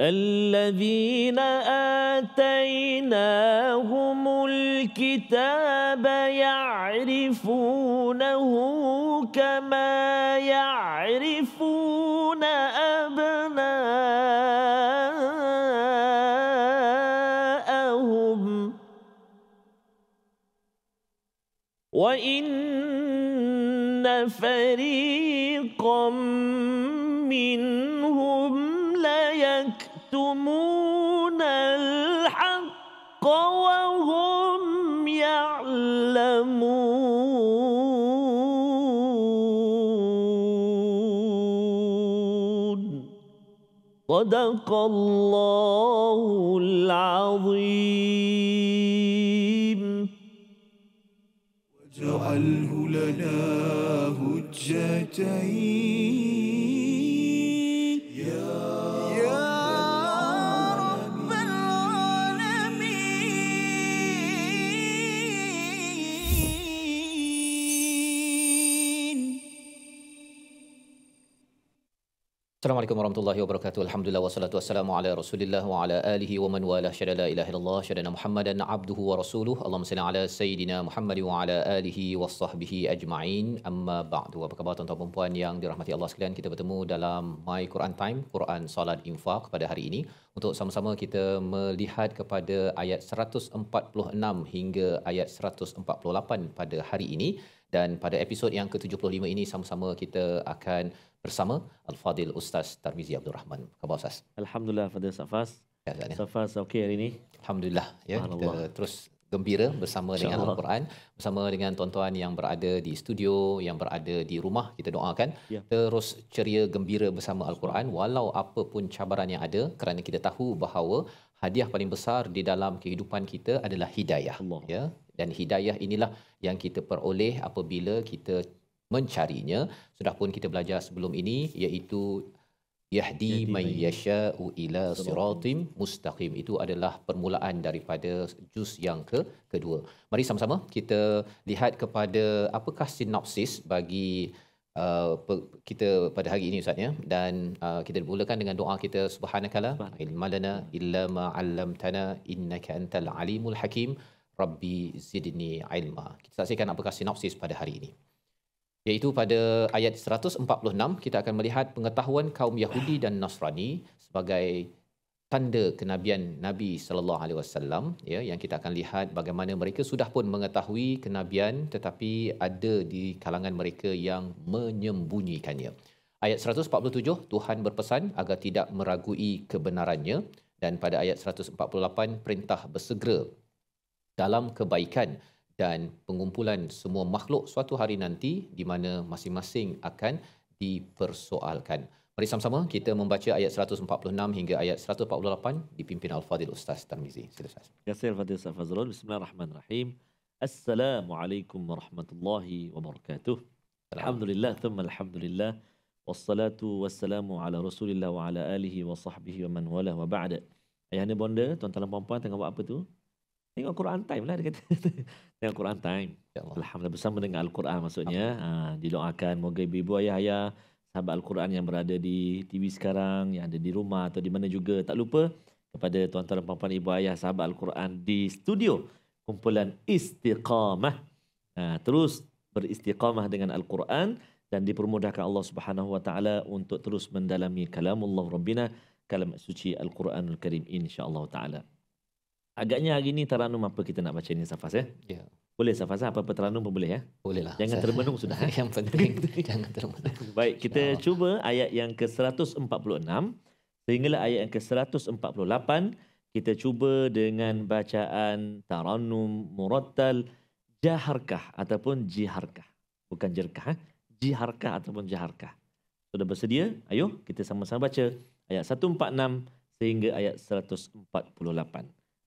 الذين آتيناهم الكتاب يعرفونه كما يعرفون أبناءهم وإن فريقا من صدق الله العظيم واجعله لنا هجتين Assalamualaikum warahmatullahi wabarakatuh. Alhamdulillah wassalatu wassalamu ala Rasulillah wa ala alihi wa man walah. Syada la ilaha illallah, syada Muhammadan abduhu wa rasuluh. Allahumma salli ala sayidina Muhammad wa ala alihi wa sahbihi ajma'in. Amma ba'du. Apa khabar tuan-tuan dan puan yang dirahmati Allah sekalian? Kita bertemu dalam My Quran Time, Quran Salat Infaq pada hari ini untuk sama-sama kita melihat kepada ayat 146 hingga ayat 148 pada hari ini dan pada episod yang ke-75 ini sama-sama kita akan bersama Al-Fadil Ustaz Tarmizi Abdul Rahman. Khabar Ustaz? Alhamdulillah Fadil Safas. Ya, Safas okey hari ini. Alhamdulillah ya kita terus gembira bersama dengan Al-Quran bersama dengan tuan-tuan yang berada di studio yang berada di rumah kita doakan ya. terus ceria gembira bersama Al-Quran walau apa pun cabaran yang ada kerana kita tahu bahawa hadiah paling besar di dalam kehidupan kita adalah hidayah Allah. ya dan hidayah inilah yang kita peroleh apabila kita mencarinya sudah pun kita belajar sebelum ini iaitu yahdi may yasha'u ila siratim mustaqim itu adalah permulaan daripada juz yang ke kedua mari sama-sama kita lihat kepada apakah sinopsis bagi uh, kita pada hari ini ustaz ya dan uh, kita mulakan dengan doa kita subhanakala ilmalana illa ma 'allamtana innaka antal alimul hakim rabbi zidni ilma kita saksikan apakah sinopsis pada hari ini iaitu pada ayat 146 kita akan melihat pengetahuan kaum Yahudi dan Nasrani sebagai tanda kenabian Nabi sallallahu alaihi wasallam ya yang kita akan lihat bagaimana mereka sudah pun mengetahui kenabian tetapi ada di kalangan mereka yang menyembunyikannya. Ayat 147 Tuhan berpesan agar tidak meragui kebenarannya dan pada ayat 148 perintah bersegera dalam kebaikan dan pengumpulan semua makhluk suatu hari nanti di mana masing-masing akan dipersoalkan. Mari sama-sama kita membaca ayat 146 hingga ayat 148 dipimpin Al-Fadhil Ustaz Tarmizi. Sila Ustaz. Terima ya kasih Al-Fadhil Ustaz Fazrul. Bismillahirrahmanirrahim. Assalamualaikum warahmatullahi wabarakatuh. Alhamdulillah, thumma alhamdulillah. Wassalatu wassalamu ala rasulillah wa ala alihi wa sahbihi wa man wala wa ba'da. Ayah ni bonda, tuan-tuan dan puan-puan tengah buat apa tu? Tengok Quran time lah dia kata. Tengok Quran time. Ya alhamdulillah bersama dengan Al-Quran maksudnya. Ha, didoakan, moga ibu-ibu ayah-ayah sahabat Al-Quran yang berada di TV sekarang, yang ada di rumah atau di mana juga. Tak lupa kepada tuan-tuan dan puan-puan ibu ayah sahabat Al-Quran di studio kumpulan istiqamah. Ha, terus beristiqamah dengan Al-Quran dan dipermudahkan Allah Subhanahu Wa Taala untuk terus mendalami kalamullah Rabbina, kalam suci Al-Quranul Karim insya-Allah taala. Agaknya hari ini taranum apa kita nak baca ni Safas ya? Ya. Yeah. Boleh Safaza apa-apa teranum pun boleh ya. Boleh lah. Jangan termenung sudah. Eh? yang penting jangan termenung. Baik, kita oh. cuba ayat yang ke-146 sehinggalah ayat yang ke-148 kita cuba dengan bacaan taranum murattal jaharkah ataupun jiharkah. Bukan jerkah, ha? jiharkah ataupun jaharkah. Sudah bersedia? Ayuh kita sama-sama baca ayat 146 sehingga ayat 148.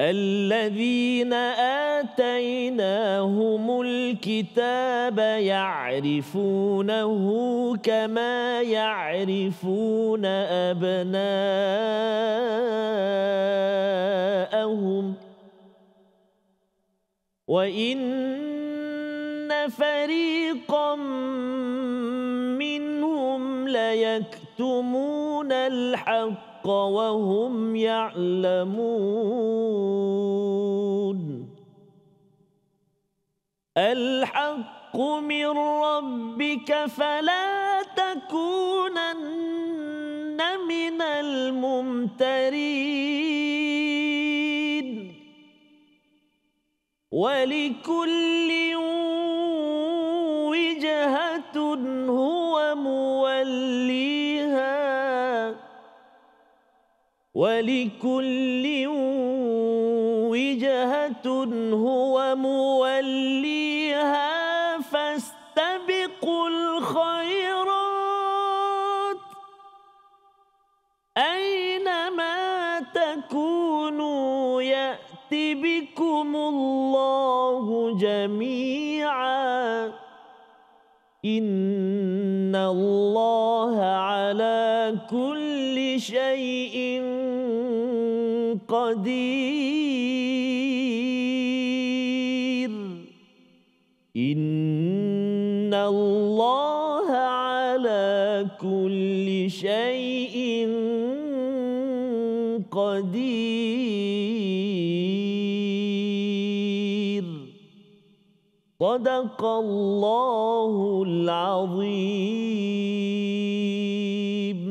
الذين آتيناهم الكتاب يعرفونه كما يعرفون أبناءهم وإن فريقا منهم ليكتمون الحق الحق وهم يعلمون الحق من ربك فلا تكونن من الممترين ولكل وجهة هو مولي ولكل وجهة هو موليها فاستبقوا الخيرات أينما تكونوا يأت بكم الله جميعا إن الله على كل شيء قدير إن الله على كل شيء قدير صدق الله العظيم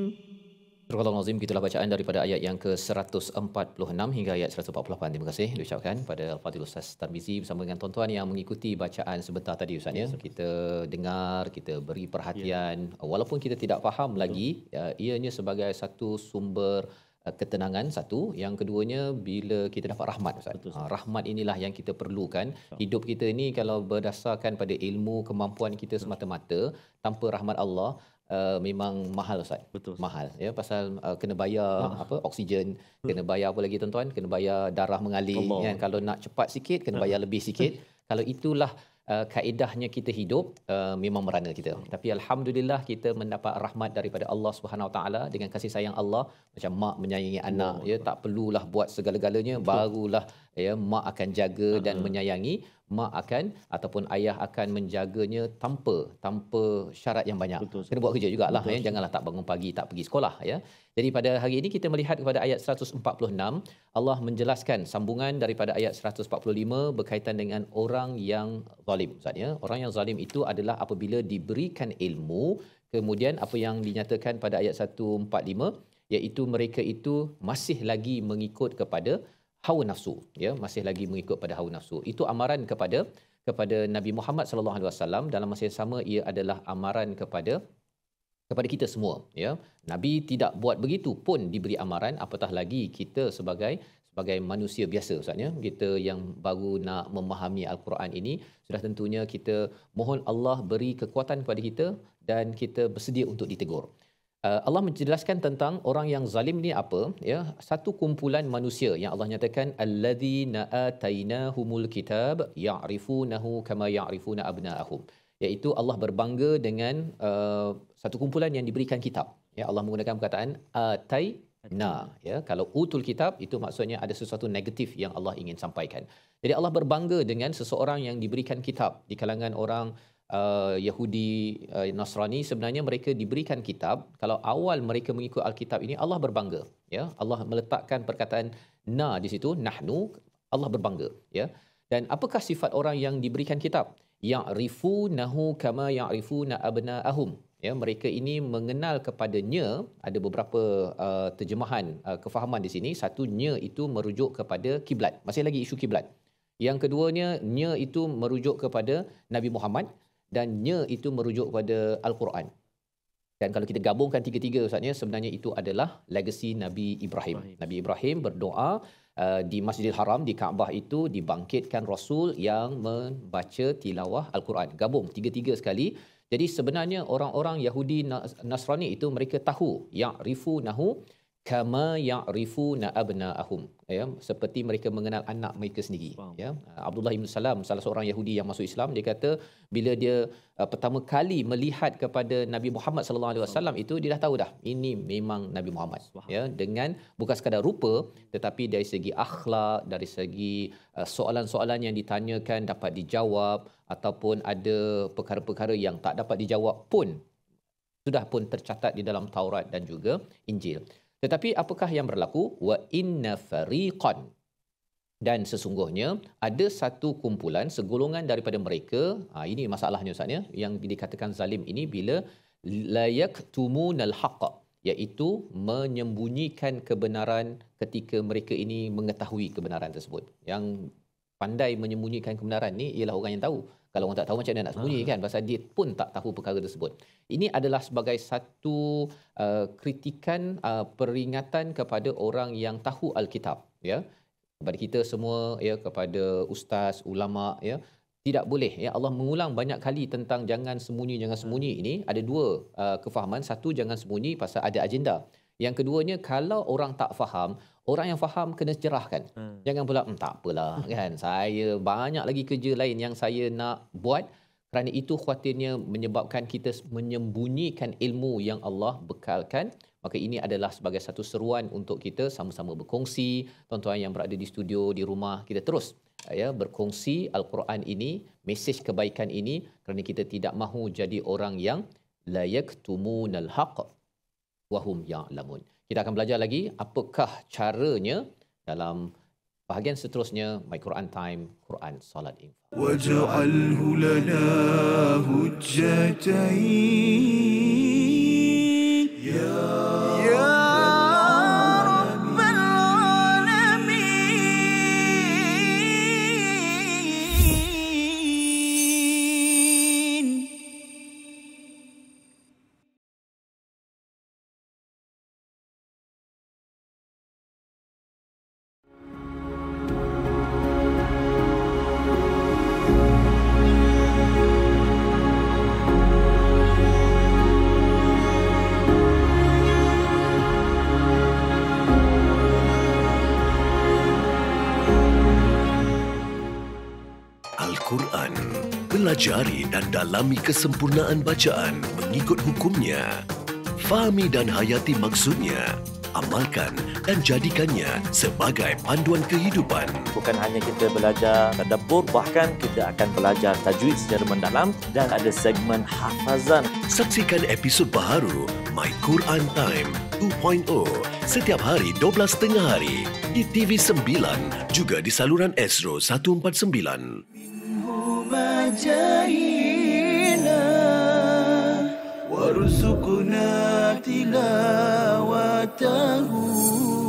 Astagfirullahalazim gitulah bacaan daripada ayat yang ke-146 hingga ayat 148. Terima kasih diucapkan pada Al-Fadhil Ustaz Tarmizi bersama dengan tuan-tuan yang mengikuti bacaan sebentar tadi Ustaz ya. Kita dengar, kita beri perhatian ya. walaupun kita tidak faham Betul. lagi uh, ianya sebagai satu sumber uh, ketenangan satu yang keduanya bila kita dapat rahmat ustaz Betul, rahmat inilah yang kita perlukan hidup kita ini kalau berdasarkan pada ilmu kemampuan kita semata-mata tanpa rahmat Allah uh, memang mahal ustaz. Betul. Mahal ya pasal uh, kena bayar ha. apa oksigen, ha. kena bayar apa lagi tuan-tuan, kena bayar darah mengalir Allah. Kan? kalau nak cepat sikit kena ha. bayar ha. lebih sikit. Ha. Kalau itulah uh, kaedahnya kita hidup uh, memang merana kita. Ha. Tapi alhamdulillah kita mendapat rahmat daripada Allah Subhanahu Wa Taala dengan kasih sayang Allah macam mak menyayangi anak Allah. ya tak perlulah buat segala-galanya barulah ya mak akan jaga dan uh-huh. menyayangi mak akan ataupun ayah akan menjaganya tanpa tanpa syarat yang banyak Betul. kena buat kerja jugalah Betul. ya janganlah tak bangun pagi tak pergi sekolah ya jadi pada hari ini kita melihat kepada ayat 146 Allah menjelaskan sambungan daripada ayat 145 berkaitan dengan orang yang zalim ustaz ya. orang yang zalim itu adalah apabila diberikan ilmu kemudian apa yang dinyatakan pada ayat 145 iaitu mereka itu masih lagi mengikut kepada hawa nafsu ya masih lagi mengikut pada hawa nafsu itu amaran kepada kepada Nabi Muhammad sallallahu alaihi wasallam dalam masa yang sama ia adalah amaran kepada kepada kita semua ya nabi tidak buat begitu pun diberi amaran apatah lagi kita sebagai sebagai manusia biasa ustaznya kita yang baru nak memahami al-Quran ini sudah tentunya kita mohon Allah beri kekuatan kepada kita dan kita bersedia untuk ditegur Eh, Allah menjelaskan tentang orang yang zalim ni apa ya satu kumpulan manusia yang Allah nyatakan alladzina atainahumul kitab ya'rifunahu kama ya'rifuna abna'ahum iaitu Allah berbangga dengan uh, satu kumpulan yang diberikan kitab ya Allah menggunakan perkataan atayna ya kalau utul kitab itu maksudnya ada sesuatu negatif yang Allah ingin sampaikan jadi Allah berbangga dengan seseorang yang diberikan kitab di kalangan orang uh, Yahudi uh, Nasrani sebenarnya mereka diberikan kitab kalau awal mereka mengikut alkitab ini Allah berbangga ya Allah meletakkan perkataan na di situ nahnu Allah berbangga ya dan apakah sifat orang yang diberikan kitab rifu nahu kama rifu na abnaahum ya mereka ini mengenal kepadanya ada beberapa uh, terjemahan uh, kefahaman di sini Satu satunya itu merujuk kepada kiblat masih lagi isu kiblat yang keduanya nya itu merujuk kepada Nabi Muhammad dan nya itu merujuk kepada al-Quran. Dan kalau kita gabungkan tiga-tiga ustaznya sebenarnya itu adalah legacy Nabi Ibrahim. Ibrahim. Nabi Ibrahim berdoa uh, di Masjidil Haram di Kaabah itu dibangkitkan rasul yang membaca tilawah al-Quran. Gabung tiga-tiga sekali. Jadi sebenarnya orang-orang Yahudi Nasrani itu mereka tahu ya rifu nahu kama ya'rifu na abnaahum ya seperti mereka mengenal anak mereka sendiri ya Abdullah bin Salam salah seorang Yahudi yang masuk Islam dia kata bila dia uh, pertama kali melihat kepada Nabi Muhammad sallallahu alaihi wasallam itu dia dah tahu dah ini memang Nabi Muhammad ya dengan bukan sekadar rupa tetapi dari segi akhlak dari segi uh, soalan-soalan yang ditanyakan dapat dijawab ataupun ada perkara-perkara yang tak dapat dijawab pun sudah pun tercatat di dalam Taurat dan juga Injil. Tetapi apakah yang berlaku? Wa inna fariqan. Dan sesungguhnya ada satu kumpulan, segolongan daripada mereka, ha, ini masalahnya Ustaz, ya. yang dikatakan zalim ini bila layak tumunal haqqa iaitu menyembunyikan kebenaran ketika mereka ini mengetahui kebenaran tersebut. Yang pandai menyembunyikan kebenaran ni ialah orang yang tahu kalau orang tak tahu macam mana nak sembunyi uh-huh. kan pasal dia pun tak tahu perkara tersebut ini adalah sebagai satu uh, kritikan uh, peringatan kepada orang yang tahu alkitab ya kepada kita semua ya kepada ustaz ulama ya tidak boleh ya Allah mengulang banyak kali tentang jangan sembunyi jangan sembunyi ini ada dua uh, kefahaman satu jangan sembunyi pasal ada agenda yang keduanya kalau orang tak faham, orang yang faham kena cerahkan. Hmm. Jangan pula hmm, tak apalah kan. Saya banyak lagi kerja lain yang saya nak buat kerana itu khuatirnya menyebabkan kita menyembunyikan ilmu yang Allah bekalkan. Maka ini adalah sebagai satu seruan untuk kita sama-sama berkongsi. Tuan-tuan yang berada di studio, di rumah, kita terus ya, berkongsi Al-Quran ini, mesej kebaikan ini kerana kita tidak mahu jadi orang yang layak tumunal haqq wahum ya'lamun. Kita akan belajar lagi apakah caranya dalam bahagian seterusnya My Quran Time, Quran Salat Info. Waj'alhu lana hujjatain. dalami kesempurnaan bacaan mengikut hukumnya. Fahami dan hayati maksudnya. Amalkan dan jadikannya sebagai panduan kehidupan. Bukan hanya kita belajar tadabbur, bahkan kita akan belajar tajwid secara mendalam dan ada segmen hafazan. Saksikan episod baru My Quran Time 2.0 setiap hari 12.30 hari di TV9 juga di saluran Esro 149. Minhu bajaib warzuqna tilawatahu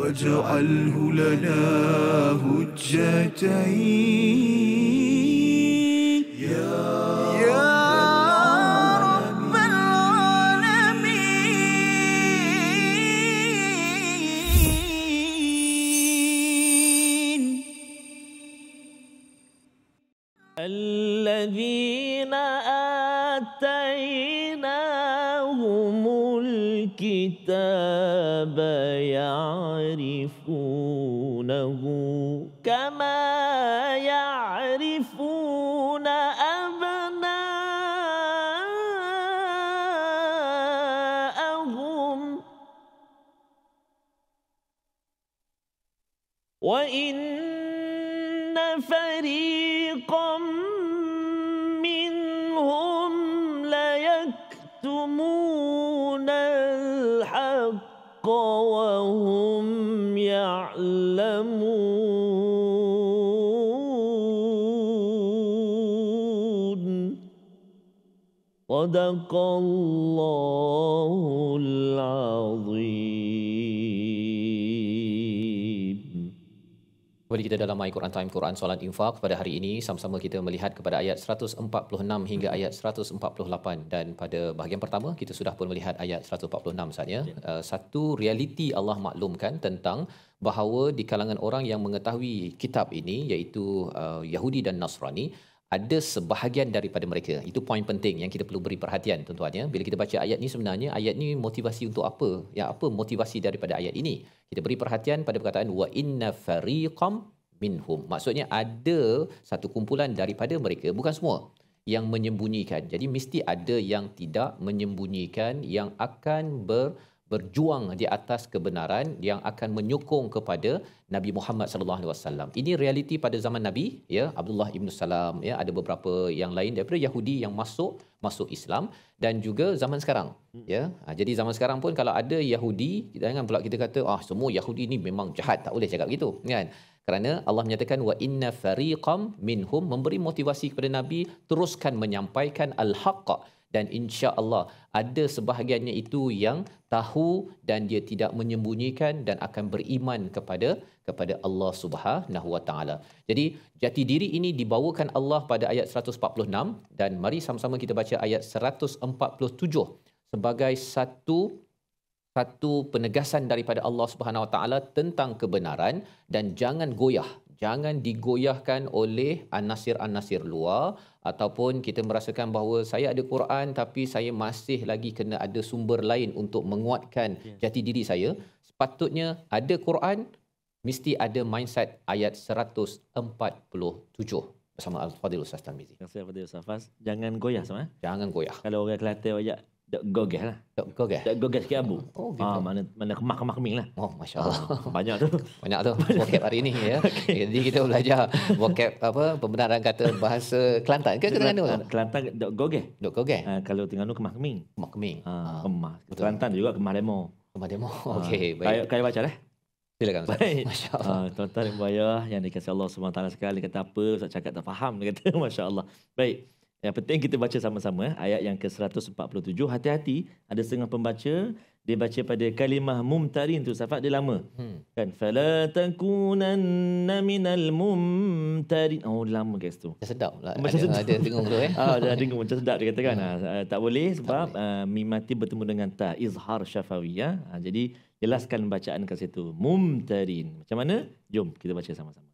واجعله لنا هجتين وإن فريقا منهم ليكتمون الحق وهم يعلمون صدق الله العظيم Kembali kita dalam My Quran Time, Quran Solat Infaq. Pada hari ini, sama-sama kita melihat kepada ayat 146 hingga hmm. ayat 148. Dan pada bahagian pertama, kita sudah pun melihat ayat 146 saatnya. Yeah. Satu realiti Allah maklumkan tentang bahawa di kalangan orang yang mengetahui kitab ini, iaitu eh, Yahudi dan Nasrani, ada sebahagian daripada mereka. Itu poin penting yang kita perlu beri perhatian tuan-tuan ya. Bila kita baca ayat ini sebenarnya ayat ini motivasi untuk apa? Ya apa motivasi daripada ayat ini? Kita beri perhatian pada perkataan wa inna fariqam minhum. Maksudnya ada satu kumpulan daripada mereka, bukan semua yang menyembunyikan. Jadi mesti ada yang tidak menyembunyikan yang akan ber berjuang di atas kebenaran yang akan menyokong kepada Nabi Muhammad sallallahu alaihi wasallam. Ini realiti pada zaman Nabi ya Abdullah ibn Salam ya ada beberapa yang lain daripada Yahudi yang masuk masuk Islam dan juga zaman sekarang hmm. ya. Ha, jadi zaman sekarang pun kalau ada Yahudi jangan pula kita kata ah semua Yahudi ni memang jahat tak boleh cakap begitu kan. Kerana Allah menyatakan wa inna fariqam minhum memberi motivasi kepada Nabi teruskan menyampaikan al-haqq dan insya Allah ada sebahagiannya itu yang tahu dan dia tidak menyembunyikan dan akan beriman kepada kepada Allah Subhanahu Wa Taala. Jadi jati diri ini dibawakan Allah pada ayat 146 dan mari sama-sama kita baca ayat 147 sebagai satu satu penegasan daripada Allah Subhanahu Wa Taala tentang kebenaran dan jangan goyah jangan digoyahkan oleh anasir-anasir luar ataupun kita merasakan bahawa saya ada Quran tapi saya masih lagi kena ada sumber lain untuk menguatkan ya. jati diri saya sepatutnya ada Quran mesti ada mindset ayat 147 bersama Al-Fadhil Ustaz Tamizi. Terima kasih Al-Fadhil Ustaz Fas. Jangan goyah sama. Eh? Jangan goyah. Kalau orang Kelantan ayat tak gogeh lah. Tak gogeh? Tak gogeh sikit abu. Oh, gitu. Ah, mana mana kemah-kemah keming lah. Oh, Masya Allah. Ah, banyak tu. Banyak tu. Vocab hari ni. Ya. Okay. Jadi kita belajar vocab apa, pembenaran kata bahasa Kelantan ke Terengganu? Kelantan tak gogeh. Tak gogeh? Ah, kalau Terengganu kemah keming. Kemah keming. Ah, ah, kemah. Betul. Kelantan juga kemah demo. Kemah demo. Ah, Okey, baik. Kaya, kaya baca lah. Silakan Baik. Masya Allah. Ah, tuan-tuan dan puan yang dikasih Allah SWT sekali. Dia kata apa? Ustaz cakap tak faham. Dia kata Masya Allah. Baik. Yang penting kita baca sama-sama ayat yang ke-147. Hati-hati, ada setengah pembaca dia baca pada kalimah mumtarin tu safat dia lama. Hmm. Kan fala takunanna minal mumtarin. Oh lama guys tu. Dia sedap lah. Macam ada, sedap. ada dengung tu eh. Ah dah dengung macam sedap dia katakan Hmm. Ah, ah tak boleh sebab tak uh, ah, mimati bertemu dengan ta izhar syafawi Ah, jadi jelaskan bacaan kat situ mumtarin. Macam mana? Jom kita baca sama-sama.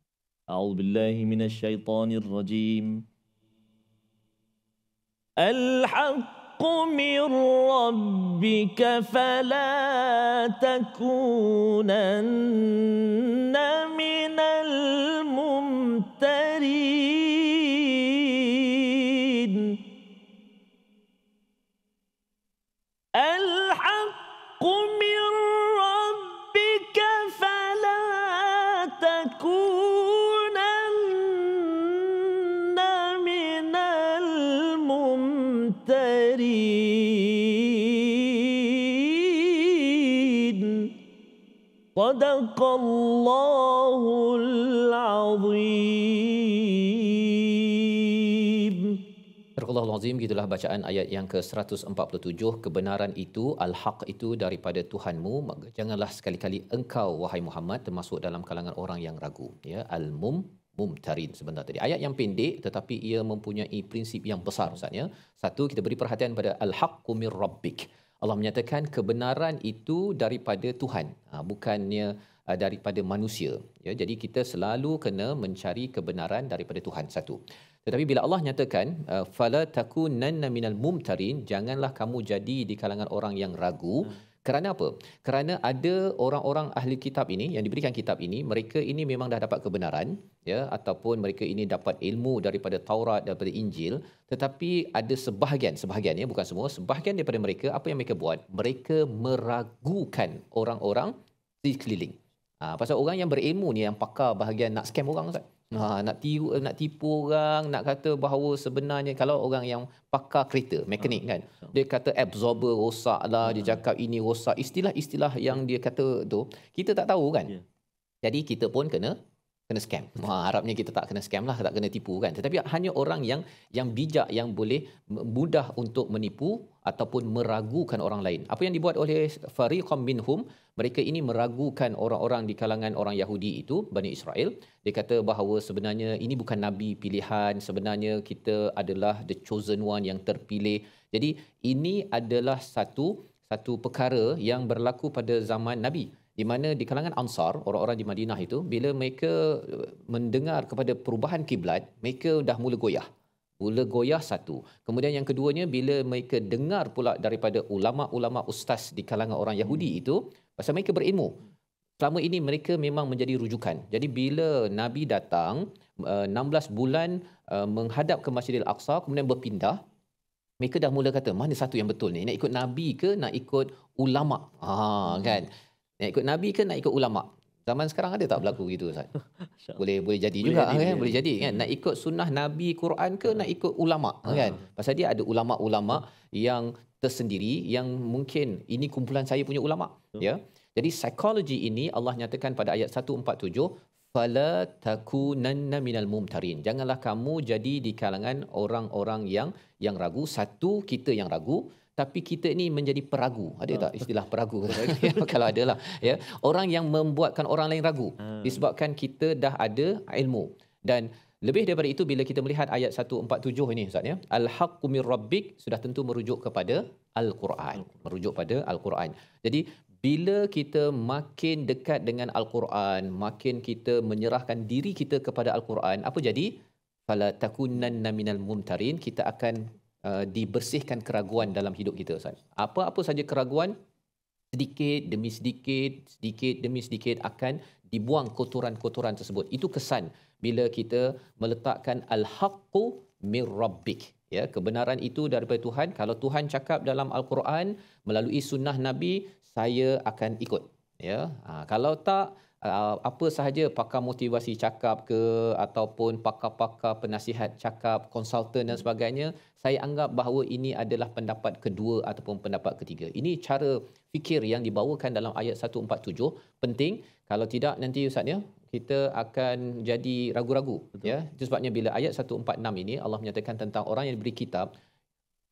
A'udzubillahi minasyaitonirrajim. -sama. الحق من ربك فلا تكونن من الممترين Al الله العظيم Allahul Azim gitulah bacaan ayat yang ke-147 kebenaran itu al-haq itu daripada Tuhanmu janganlah sekali-kali engkau wahai Muhammad termasuk dalam kalangan orang yang ragu ya al-mum mum, mumtarin sebentar tadi ayat yang pendek tetapi ia mempunyai prinsip yang besar ustaz ya. satu kita beri perhatian pada al-haqqu rabbik Allah menyatakan kebenaran itu daripada Tuhan ha, bukannya Uh, daripada manusia. Ya, jadi kita selalu kena mencari kebenaran daripada Tuhan satu. Tetapi bila Allah nyatakan uh, fala takunanna minal mumtarin janganlah kamu jadi di kalangan orang yang ragu hmm. kerana apa? Kerana ada orang-orang ahli kitab ini yang diberikan kitab ini, mereka ini memang dah dapat kebenaran, ya ataupun mereka ini dapat ilmu daripada Taurat daripada Injil, tetapi ada sebahagian, sebahagiannya bukan semua, sebahagian daripada mereka apa yang mereka buat? Mereka meragukan orang-orang di keliling. Ha, pasal orang yang berilmu ni yang pakar bahagian nak scam orang Ustaz. Ha, nak tiru nak tipu orang, nak kata bahawa sebenarnya kalau orang yang pakar kereta, mekanik ha, kan. Ha. Dia kata absorber rosak lah, dia ha. cakap ini rosak. Istilah-istilah yang dia kata tu, kita tak tahu kan. Ya. Jadi kita pun kena kena scam. Wah, harapnya kita tak kena scam lah, tak kena tipu kan. Tetapi hanya orang yang yang bijak yang boleh mudah untuk menipu ataupun meragukan orang lain. Apa yang dibuat oleh Fariqam minhum, mereka ini meragukan orang-orang di kalangan orang Yahudi itu, Bani Israel. Dia kata bahawa sebenarnya ini bukan Nabi pilihan, sebenarnya kita adalah the chosen one yang terpilih. Jadi ini adalah satu satu perkara yang berlaku pada zaman Nabi di mana di kalangan Ansar, orang-orang di Madinah itu, bila mereka eh, mendengar kepada perubahan kiblat, mereka dah mula goyah. Mula goyah satu. Kemudian yang keduanya, bila mereka dengar pula daripada ulama-ulama ustaz di kalangan orang Yahudi itu, pasal mereka berilmu. Selama ini mereka memang menjadi rujukan. Jadi bila Nabi datang, 16 eh, bulan eh, menghadap ke Masjidil Aqsa, kemudian berpindah, mereka dah mula kata, mana satu yang betul ni? Nak ikut Nabi ke nak ikut ulama? Ha, kan? Nak ikut Nabi ke nak ikut ulama? Zaman sekarang ada tak berlaku begitu Ustaz? Boleh boleh jadi boleh juga jadi, kan? Boleh, boleh jadi kan? Nak ikut sunnah Nabi Quran ke nak ikut ulama ah. kan? Pasal dia ada ulama-ulama yang tersendiri yang mungkin ini kumpulan saya punya ulama. Ya. Jadi psikologi ini Allah nyatakan pada ayat 147 fala takunanna minal mumtarin. Janganlah kamu jadi di kalangan orang-orang yang yang ragu. Satu kita yang ragu, tapi kita ni menjadi peragu ada ah, tak istilah peragu ya, kalau ada lah ya orang yang membuatkan orang lain ragu ah. disebabkan kita dah ada ilmu dan lebih daripada itu bila kita melihat ayat 147 ini ustaz ya al-haqqu rabbik sudah tentu merujuk kepada al-Quran merujuk pada al-Quran jadi bila kita makin dekat dengan al-Quran makin kita menyerahkan diri kita kepada al-Quran apa jadi fala takunanna minal mumtarin kita akan Uh, dibersihkan keraguan dalam hidup kita Ustaz. Apa-apa saja keraguan sedikit demi sedikit, sedikit demi sedikit akan dibuang kotoran-kotoran tersebut. Itu kesan bila kita meletakkan al-haqqu mir rabbik. Ya, kebenaran itu daripada Tuhan. Kalau Tuhan cakap dalam al-Quran melalui sunnah Nabi, saya akan ikut. Ya. Ha, kalau tak uh, apa sahaja pakar motivasi cakap ke ataupun pakar-pakar penasihat cakap konsultan dan sebagainya saya anggap bahawa ini adalah pendapat kedua ataupun pendapat ketiga. Ini cara fikir yang dibawakan dalam ayat 147 penting. Kalau tidak nanti Ustaznya kita akan jadi ragu-ragu. Betul. Ya? Itu sebabnya bila ayat 146 ini Allah menyatakan tentang orang yang diberi kitab,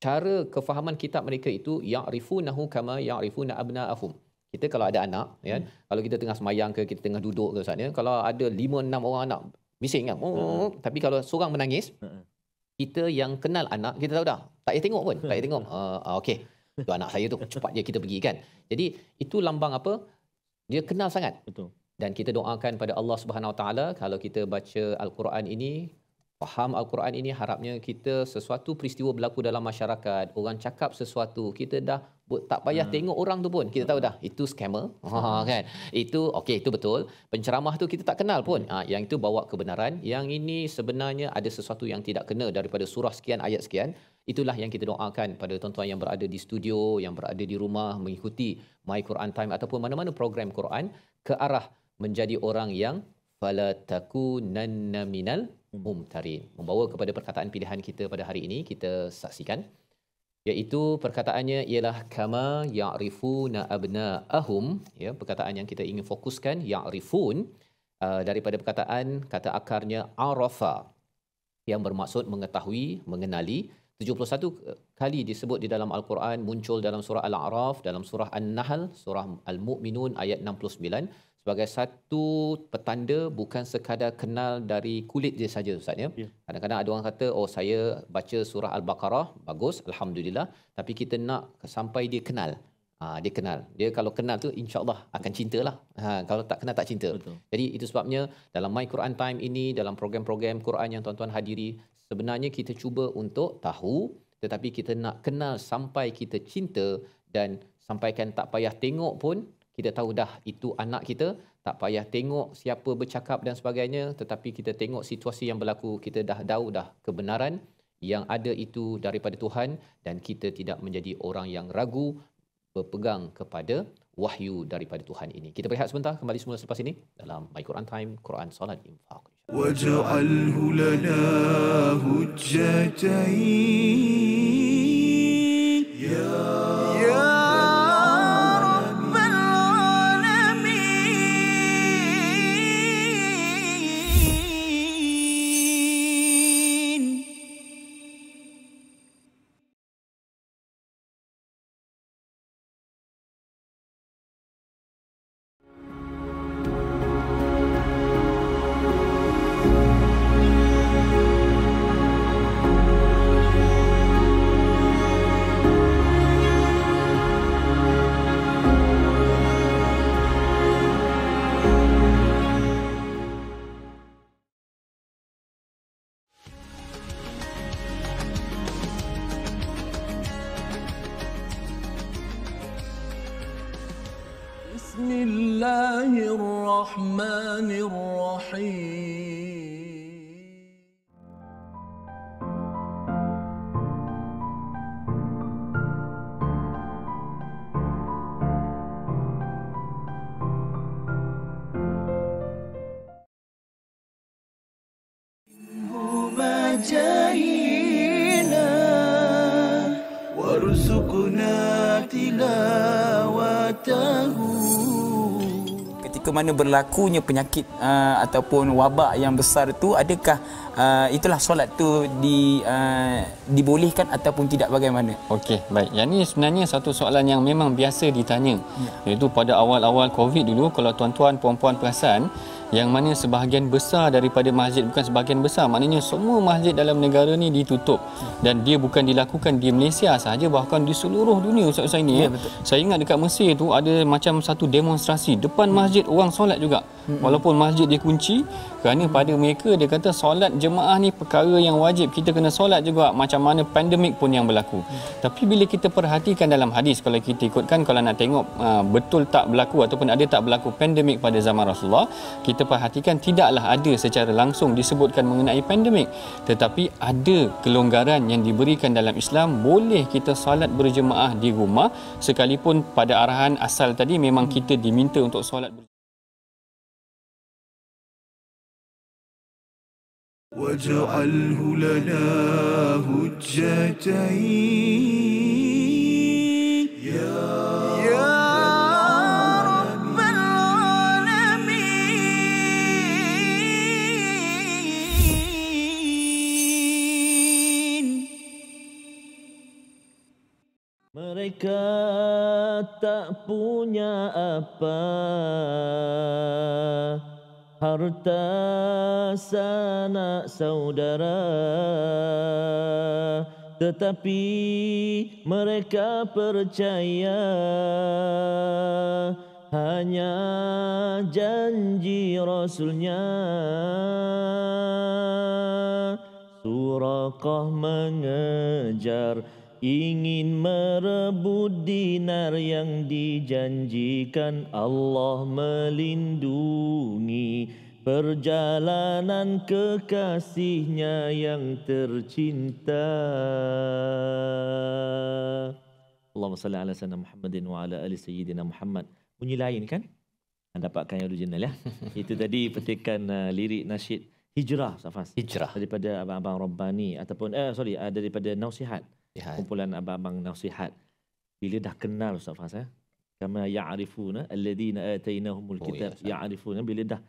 cara kefahaman kitab mereka itu yang ya'rifunahu kama abna abna'ahum. Kita kalau ada anak, ya, hmm. ya, kalau kita tengah semayang ke, kita tengah duduk ke Ustaz, ya? kalau ada lima, enam orang anak, bising kan? Hmm. Oh, tapi kalau seorang menangis, hmm kita yang kenal anak kita tahu dah tak payah tengok pun tak payah tengok uh, okey tu anak saya tu cepat je kita pergi kan jadi itu lambang apa dia kenal sangat betul dan kita doakan pada Allah Subhanahu Wa Taala kalau kita baca al-Quran ini faham al-Quran ini harapnya kita sesuatu peristiwa berlaku dalam masyarakat orang cakap sesuatu kita dah tak payah hmm. tengok orang tu pun kita tahu dah hmm. itu scammer ha, kan itu okay itu betul penceramah tu kita tak kenal pun ha, yang itu bawa kebenaran yang ini sebenarnya ada sesuatu yang tidak kena daripada surah sekian ayat sekian itulah yang kita doakan pada tuan-tuan yang berada di studio yang berada di rumah mengikuti my Quran time ataupun mana-mana program Quran ke arah menjadi orang yang fala takunanna minal Umum mumtarin membawa kepada perkataan pilihan kita pada hari ini kita saksikan iaitu perkataannya ialah kama ya'rifuna abna'ahum ya perkataan yang kita ingin fokuskan ya'rifun uh, daripada perkataan kata akarnya arafa yang bermaksud mengetahui mengenali 71 uh, kali disebut di dalam al-Quran muncul dalam surah al-a'raf dalam surah an-nahl surah al-mu'minun ayat 69 sebagai satu petanda bukan sekadar kenal dari kulit dia saja ustaz ya. ya. Kadang-kadang ada orang kata oh saya baca surah al-Baqarah bagus alhamdulillah tapi kita nak sampai dia kenal. Ha, dia kenal. Dia kalau kenal tu insya-Allah akan cintalah. Ha kalau tak kenal tak cinta. Betul. Jadi itu sebabnya dalam My Quran Time ini dalam program-program Quran yang tuan-tuan hadiri sebenarnya kita cuba untuk tahu tetapi kita nak kenal sampai kita cinta dan sampaikan tak payah tengok pun kita tahu dah itu anak kita tak payah tengok siapa bercakap dan sebagainya tetapi kita tengok situasi yang berlaku kita dah tahu dah kebenaran yang ada itu daripada Tuhan dan kita tidak menjadi orang yang ragu berpegang kepada wahyu daripada Tuhan ini. Kita berehat sebentar kembali semula selepas ini dalam My Quran Time, Quran Salat Infaq. Waj'alhu lana hujjatain berlakunya penyakit uh, ataupun wabak yang besar itu adakah uh, itulah solat tu di uh, dibolehkan ataupun tidak bagaimana okey baik yang ini sebenarnya satu soalan yang memang biasa ditanya ya. iaitu pada awal-awal covid dulu kalau tuan-tuan puan-puan perasan yang mana sebahagian besar daripada masjid bukan sebahagian besar maknanya semua masjid dalam negara ni ditutup dan dia bukan dilakukan di Malaysia sahaja bahkan di seluruh dunia Ustaz Usaini ya, ya. saya ingat dekat Mesir tu ada macam satu demonstrasi depan masjid orang solat juga walaupun masjid dikunci kerana pada mereka dia kata solat jemaah ni perkara yang wajib kita kena solat juga macam mana pandemik pun yang berlaku hmm. tapi bila kita perhatikan dalam hadis kalau kita ikutkan kalau nak tengok uh, betul tak berlaku ataupun ada tak berlaku pandemik pada zaman Rasulullah kita perhatikan tidaklah ada secara langsung disebutkan mengenai pandemik tetapi ada kelonggaran yang diberikan dalam Islam boleh kita solat berjemaah di rumah sekalipun pada arahan asal tadi memang mm. kita diminta untuk solat واجعله لنا حجتين يا, رب العالمين Mereka tak punya apa harta sanak saudara tetapi mereka percaya hanya janji rasulnya surah mengejar mengejar ingin merebut dinar yang dijanjikan Allah melindungi perjalanan kekasihnya yang tercinta Allahumma salli ala sayyidina Muhammadin wa ala ali sayyidina Muhammad bunyi lain kan anda dapatkan yang original ya itu tadi petikan uh, lirik nasyid hijrah safas hijrah daripada abang-abang rabbani ataupun eh sorry uh, daripada nasihat nasihat. Ya. kumpulan abang-abang nasihat bila dah kenal Ustaz Fahs eh? kama ya'arifuna Alladina atainahumul oh, kitab oh, ya, ya'arifuna bila dah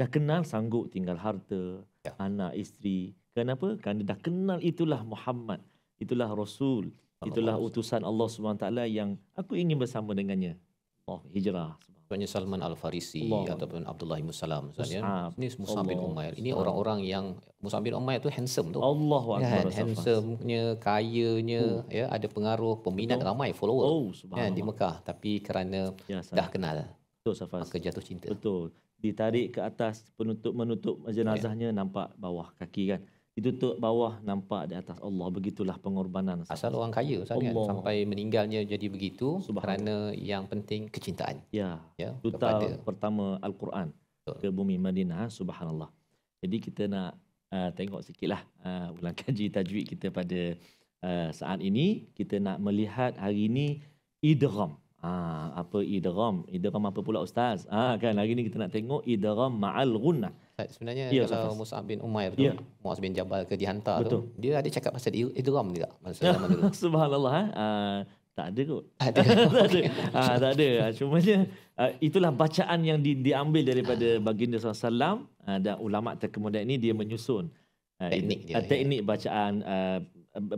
dah kenal sanggup tinggal harta ya. anak isteri kenapa kerana dah kenal itulah Muhammad itulah Rasul itulah Allah utusan Allah SWT yang aku ingin bersama dengannya oh hijrah Contohnya Salman Al-Farisi Allah. ataupun Abdullah ya. bin Salam misalnya. Mus'ab. Ini Musa Allah. bin Umair. Ini orang-orang yang Musa bin Umair tu handsome tu. Allah kan? Ya, Allah. Handsome-nya, kayanya, oh. ya, ada pengaruh peminat oh. ramai, follower oh, kan, di Mekah. Tapi kerana ya, dah kenal, Betul, Safas. maka jatuh cinta. Betul. Ditarik ke atas penutup menutup jenazahnya ya. nampak bawah kaki kan ditutup bawah nampak di atas Allah begitulah pengorbanan asal sahaja. orang kaya ustaz kan sampai meninggalnya jadi begitu kerana yang penting kecintaan ya ya duta kepada... pertama al-Quran ke bumi Madinah subhanallah jadi kita nak uh, tengok sikitlah uh, ulang kaji tajwid kita pada uh, saat ini kita nak melihat hari ini idgham ah apa idgham idgham apa pula ustaz ah kan hari ini kita nak tengok idgham ma'al gunnah Ustaz sebenarnya ya, kalau Ustaz. Mus'ab bin Umair tu ya. Mus'ab bin Jabal ke dihantar Betul. tu dia ada cakap pasal idram juga masa zaman dulu subhanallah uh, tak ada kot tak ada okay. uh, tak ada ah, ah, Cumanya uh, itulah bacaan yang di, diambil daripada baginda SAW uh, dan ulama terkemudian ini dia menyusun uh, teknik dia, uh, teknik ya. bacaan uh,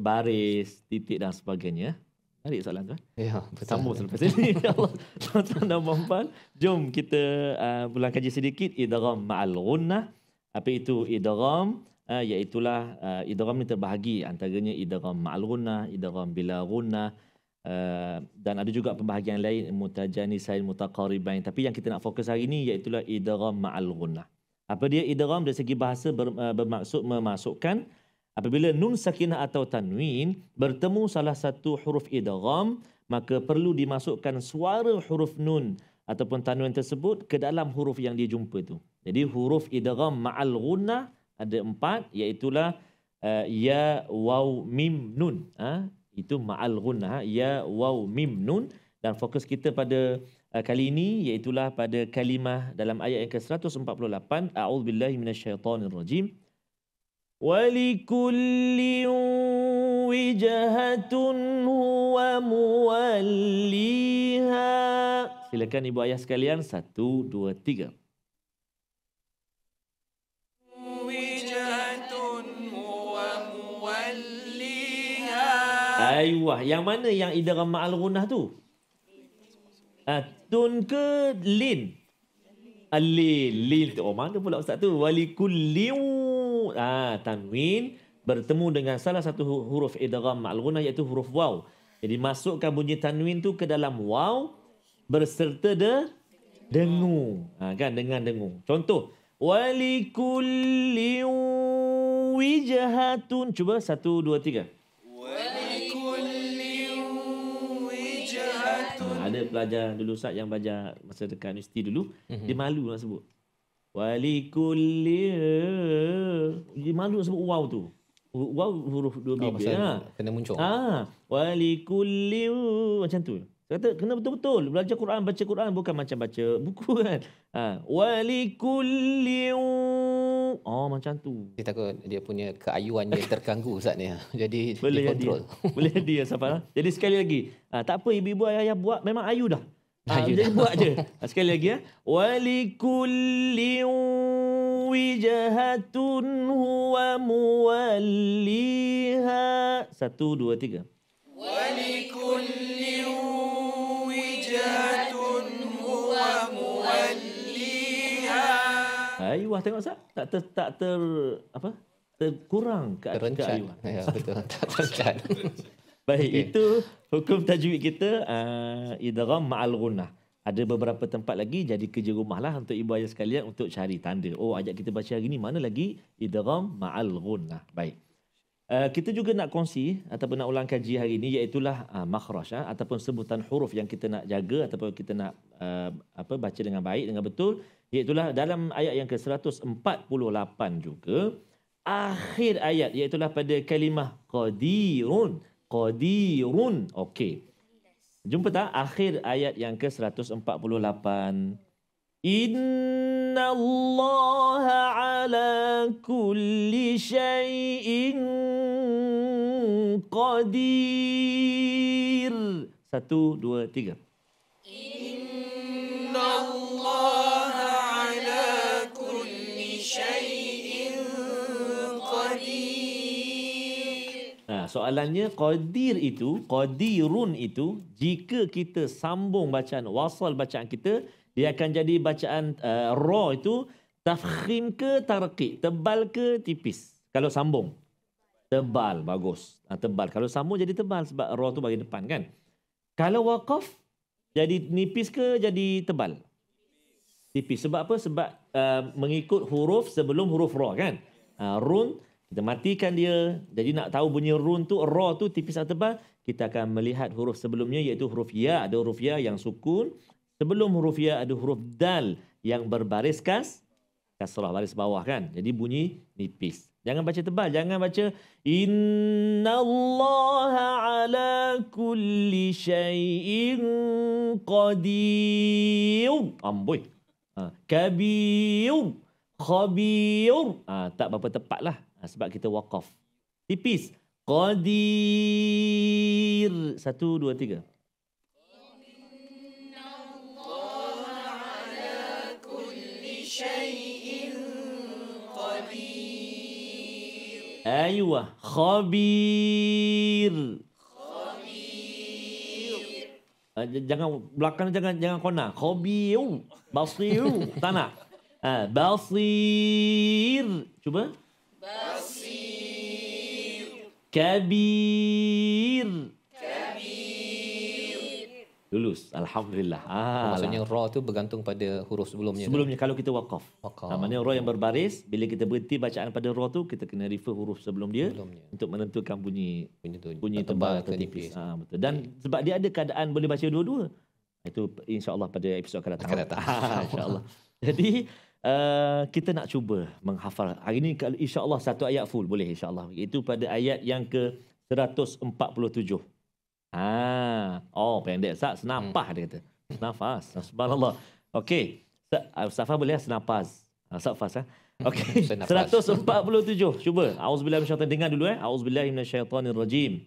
baris titik dan sebagainya Menarik soalan tu. Eh. Ya, betul. Sambung selepas ini. Ya Allah, Tuan-tuan dan puan-puan. Jom kita uh, mula kaji sedikit. Idram ma'al gunnah. Apa itu idram? Uh, iaitulah uh, idram ni terbahagi. Antaranya idram ma'al gunnah, idram bila gunnah. Uh, dan ada juga pembahagian lain mutajani sain mutaqariban tapi yang kita nak fokus hari ini iaitu idgham ma'al gunnah apa dia idgham dari segi bahasa ber, uh, bermaksud memasukkan Apabila nun sakinah atau tanwin bertemu salah satu huruf idgham, maka perlu dimasukkan suara huruf nun ataupun tanwin tersebut ke dalam huruf yang dia jumpa tu. Jadi huruf idgham ma'al gunnah ada empat iaitu uh, eh, ya waw mim nun. ha? itu ma'al gunnah ha? ya waw mim nun dan fokus kita pada uh, kali ini iaitu pada kalimah dalam ayat yang ke-148 a'udzubillahi minasyaitonirrajim. rajim ولكل وجهة هو موليها Silakan ibu ayah sekalian, satu, dua, tiga. Aiyah, yang mana yang idgham ma'al gunnah tu? Ah, tun ke lin? Alil, ah, lin. Oh, mana pula ustaz tu? Walikul liu ah tanwin bertemu dengan salah satu huruf idgham ma'lghuna iaitu huruf waw. Jadi masukkan bunyi tanwin tu ke dalam waw berserta de dengu. Ha, kan dengan dengu. Contoh walikullin wijhatun cuba satu dua tiga. ada pelajar dulu saat yang belajar masa dekat universiti dulu mm-hmm. dia mhm. malu nak sebut Walikulli Dia eh, eh, malu nak sebut wow tu Wow huruf dua ah, bibir oh, pasal ha. Kena muncul ha. Walikulli eh, Macam tu kata kena betul-betul Belajar Quran Baca Quran bukan macam baca buku kan ha. Walikulli Oh macam tu Dia takut dia punya keayuan dia terganggu saat ni Jadi Boleh dia kontrol jadi. Boleh jadi ya, Jadi sekali lagi ha. Tak apa ibu-ibu ayah-ayah buat Memang ayu dah Ha, dia buat je. Ah, sekali lagi ya. Walikulli wijahatun huwa muwalliha. Satu, dua, tiga. Walikulli wijahatun huwa muwalliha. Ayuh, tengok sah. Tak ter, tak ter, apa? Terkurang ke, ke Ayuh. Ya, betul. tak terencat. Baik, okay. itu hukum tajwid kita uh, idgham ma'al gunnah. Ada beberapa tempat lagi jadi kerja rumahlah untuk ibu ayah sekalian untuk cari tanda. Oh, ajak kita baca hari ni mana lagi idgham ma'al gunnah. Baik. Uh, kita juga nak kongsi ataupun nak ulang kaji hari ini iaitu lah uh, ah, makhraj uh, ataupun sebutan huruf yang kita nak jaga ataupun kita nak uh, apa baca dengan baik dengan betul iaitu lah dalam ayat yang ke-148 juga akhir ayat iaitu lah pada kalimah qadirun qadirun. Okey. Jumpa tak akhir ayat yang ke-148? Inna Allah ala kulli shayin qadir. Satu, dua, tiga. Inna Allah ala kulli syai'in soalannya qadir itu, qadirun itu, jika kita sambung bacaan, wasal bacaan kita, dia akan jadi bacaan uh, eh, ra itu, tafkhim ke tarqiq, tebal ke tipis, kalau sambung. Tebal, bagus. Ha, tebal. Kalau sambung jadi tebal sebab ra tu bagi depan kan. Kalau waqaf, jadi nipis ke jadi tebal? Tipis. Sebab apa? Sebab uh, mengikut huruf sebelum huruf ra kan. Uh, run, run. Kita matikan dia. Jadi nak tahu bunyi run tu, ra tu tipis atau tebal, kita akan melihat huruf sebelumnya iaitu huruf ya. Ada huruf ya yang sukun. Sebelum huruf ya ada huruf dal yang berbaris kas. Kasrah baris bawah kan. Jadi bunyi nipis. Jangan baca tebal. Jangan baca Inna Allah ala kulli syai'in qadir. Amboi. Ha. Kabir. Ha, tak berapa tepat lah. Ah, sebab kita wakaf. Tipis. Qadir. Satu, dua, tiga. Aywa. Khabir. Khabir. Ah, jangan belakang jangan jangan kona. Khabir. Basir. Tanah. Ha, basir. Cuba kabir. Lulus. Alhamdulillah. Ah, oh, Maksudnya lah. ra tu bergantung pada huruf sebelumnya. Sebelumnya tu. kalau kita wakaf. Waqaf. Ha, ah, maknanya ra yang berbaris bila kita berhenti bacaan pada ra tu kita kena refer huruf sebelum dia sebelumnya. untuk menentukan bunyi bunyi, tu, bunyi tebal atau tipis. ha, betul. Dan okay. sebab dia ada keadaan boleh baca dua-dua. Itu insya-Allah pada episod akan datang. Akan datang. Ha, ah, insya-Allah. Jadi Uh, kita nak cuba menghafal. Hari ini insya-Allah satu ayat full boleh insya-Allah. Itu pada ayat yang ke 147. Ha, oh pendek sat senapah hmm. dia kata. Nafas. Subhanallah. Okey. Safa ah, boleh ya? senapas. Ah, Safas eh. Ha? Hmm. Okey. 147. Cuba. Auzubillahi minasyaitan dengar dulu eh. Auzubillahi minasyaitanir rajim.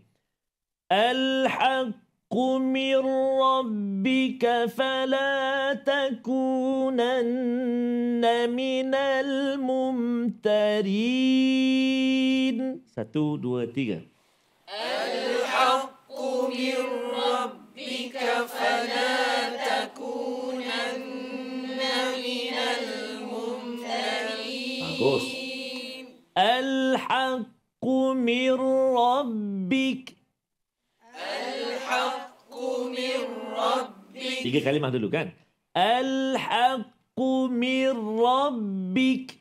Al-haq الحق من ربك فلا تكونن من الممترين ستو دو تيجا الحق من ربك فلا تكونن من الممترين الحق من ربك الحق Tiga kalimah dulu kan? Al-haqqu min rabbik.